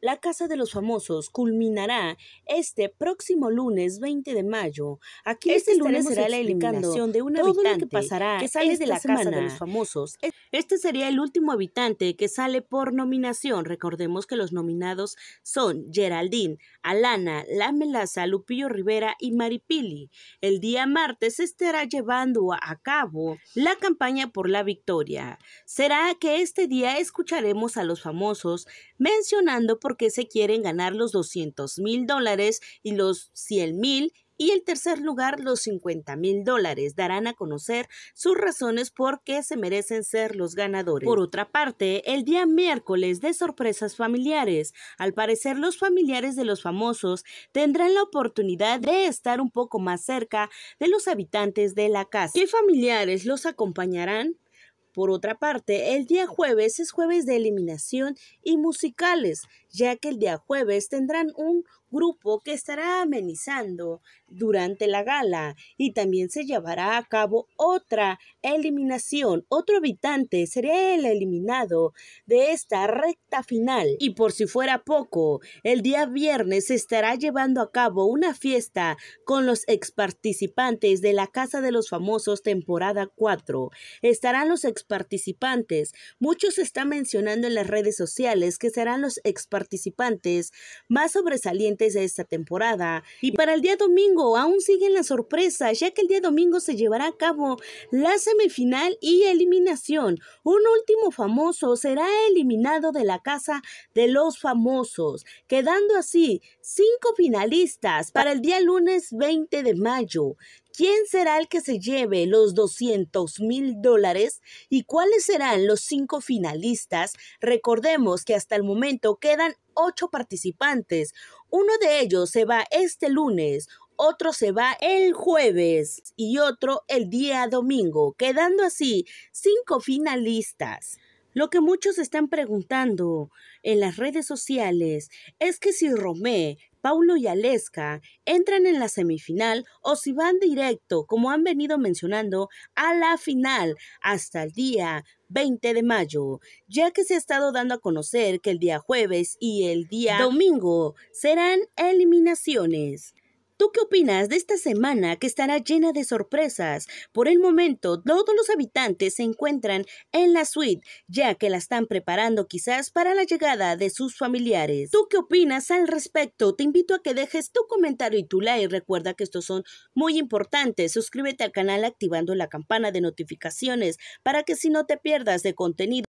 La Casa de los Famosos culminará este próximo lunes 20 de mayo. Aquí este, este lunes será la eliminación de un que pasará sale de la Casa de los Famosos. Este sería el último habitante que sale por nominación. Recordemos que los nominados son Geraldine, Alana, La Melaza, Lupillo Rivera y Maripili. El día martes estará llevando a cabo la campaña por la victoria. Será que este día escucharemos a los famosos mencionando por por se quieren ganar los 200 mil dólares y los 100 mil y el tercer lugar los 50 mil dólares. Darán a conocer sus razones por qué se merecen ser los ganadores. Por otra parte, el día miércoles de sorpresas familiares. Al parecer, los familiares de los famosos tendrán la oportunidad de estar un poco más cerca de los habitantes de la casa. ¿Qué familiares los acompañarán? Por otra parte, el día jueves es jueves de eliminación y musicales, ya que el día jueves tendrán un grupo que estará amenizando durante la gala y también se llevará a cabo otra eliminación. Otro habitante será el eliminado de esta recta final. Y por si fuera poco, el día viernes se estará llevando a cabo una fiesta con los ex participantes de la Casa de los Famosos temporada 4. Estarán los ex participantes. Muchos están mencionando en las redes sociales que serán los ex participantes más sobresalientes de esta temporada. Y para el día domingo aún siguen las sorpresas, ya que el día domingo se llevará a cabo la semifinal y eliminación. Un último famoso será eliminado de la casa de los famosos, quedando así cinco finalistas para el día lunes 20 de mayo. ¿Quién será el que se lleve los 200 mil dólares y cuáles serán los cinco finalistas? Recordemos que hasta el momento quedan ocho participantes. Uno de ellos se va este lunes, otro se va el jueves y otro el día domingo, quedando así cinco finalistas. Lo que muchos están preguntando en las redes sociales es que si Romé, Paulo y Aleska entran en la semifinal o si van directo, como han venido mencionando, a la final hasta el día 20 de mayo, ya que se ha estado dando a conocer que el día jueves y el día domingo serán eliminaciones. ¿Tú qué opinas de esta semana que estará llena de sorpresas? Por el momento, todos los habitantes se encuentran en la suite, ya que la están preparando quizás para la llegada de sus familiares. ¿Tú qué opinas al respecto? Te invito a que dejes tu comentario y tu like. Recuerda que estos son muy importantes. Suscríbete al canal activando la campana de notificaciones para que si no te pierdas de contenido